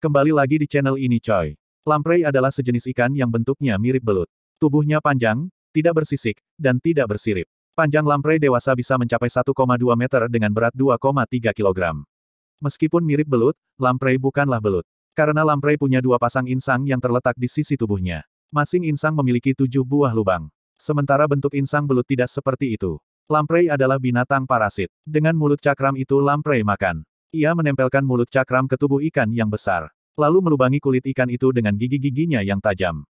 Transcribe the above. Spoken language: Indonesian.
Kembali lagi di channel ini coy. Lamprey adalah sejenis ikan yang bentuknya mirip belut. Tubuhnya panjang, tidak bersisik, dan tidak bersirip. Panjang lamprey dewasa bisa mencapai 1,2 meter dengan berat 2,3 kg. Meskipun mirip belut, lamprey bukanlah belut. Karena lamprey punya dua pasang insang yang terletak di sisi tubuhnya. Masing insang memiliki tujuh buah lubang. Sementara bentuk insang belut tidak seperti itu. Lamprey adalah binatang parasit. Dengan mulut cakram itu lamprey makan. Ia menempelkan mulut cakram ke tubuh ikan yang besar. Lalu melubangi kulit ikan itu dengan gigi-giginya yang tajam.